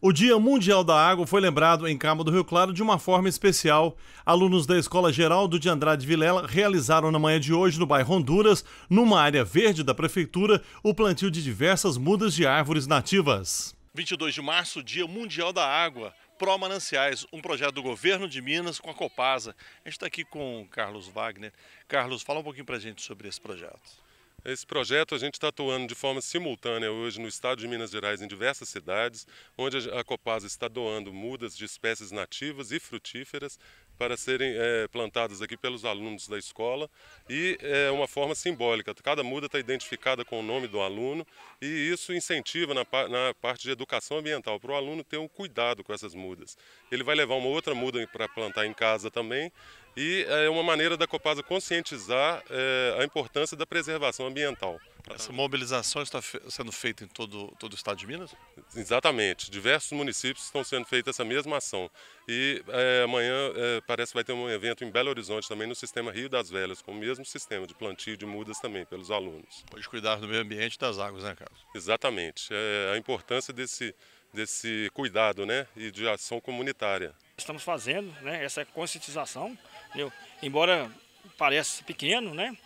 O Dia Mundial da Água foi lembrado em Cabo do Rio Claro de uma forma especial. Alunos da Escola Geraldo de Andrade Vilela realizaram na manhã de hoje no bairro Honduras, numa área verde da prefeitura, o plantio de diversas mudas de árvores nativas. 22 de março, Dia Mundial da Água. Pro Mananciais, um projeto do governo de Minas com a Copasa. A gente está aqui com o Carlos Wagner. Carlos, fala um pouquinho para a gente sobre esse projeto. Esse projeto a gente está atuando de forma simultânea hoje no estado de Minas Gerais, em diversas cidades, onde a Copasa está doando mudas de espécies nativas e frutíferas para serem é, plantadas aqui pelos alunos da escola e é uma forma simbólica. Cada muda está identificada com o nome do aluno e isso incentiva na, na parte de educação ambiental para o aluno ter um cuidado com essas mudas. Ele vai levar uma outra muda para plantar em casa também e é uma maneira da Copasa conscientizar é, a importância da preservação ambiental. Essa mobilização está sendo feita em todo, todo o estado de Minas? Exatamente. Diversos municípios estão sendo feitas essa mesma ação. E é, amanhã é, parece que vai ter um evento em Belo Horizonte também no sistema Rio das Velhas, com o mesmo sistema de plantio de mudas também pelos alunos. Pode cuidar do meio ambiente e das águas, né, Carlos? Exatamente. É, a importância desse, desse cuidado né, e de ação comunitária. Estamos fazendo né, essa conscientização, entendeu? embora pareça pequeno, né?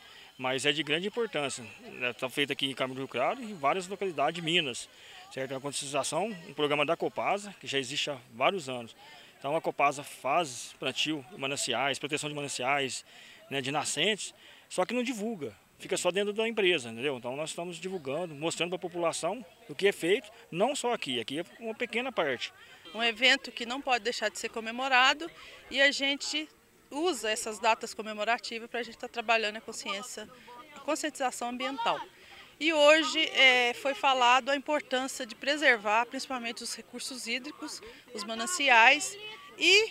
mas é de grande importância. Está feito aqui em Caminho do Rio Claro e em várias localidades de Minas. Certo? É uma conscientização, um programa da Copasa, que já existe há vários anos. Então a Copasa faz plantio de mananciais, proteção de mananciais, né, de nascentes, só que não divulga. Fica só dentro da empresa, entendeu? Então nós estamos divulgando, mostrando para a população o que é feito, não só aqui, aqui é uma pequena parte. Um evento que não pode deixar de ser comemorado e a gente usa essas datas comemorativas para a gente estar tá trabalhando a consciência, a conscientização ambiental. E hoje é, foi falado a importância de preservar principalmente os recursos hídricos, os mananciais e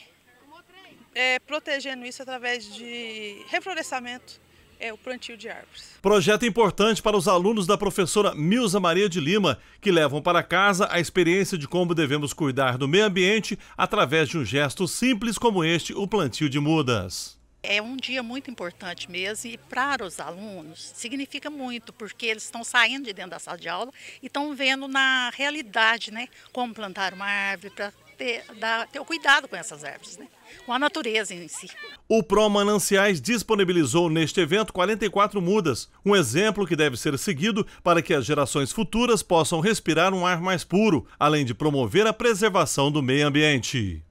é, protegendo isso através de reflorestamento é o plantio de árvores. Projeto importante para os alunos da professora Milza Maria de Lima, que levam para casa a experiência de como devemos cuidar do meio ambiente através de um gesto simples como este, o plantio de mudas. É um dia muito importante mesmo e para os alunos significa muito, porque eles estão saindo de dentro da sala de aula e estão vendo na realidade, né, como plantar uma árvore, para ter, dar, ter o cuidado com essas árvores, né? com a natureza em si. O Pro Mananciais disponibilizou neste evento 44 mudas, um exemplo que deve ser seguido para que as gerações futuras possam respirar um ar mais puro, além de promover a preservação do meio ambiente.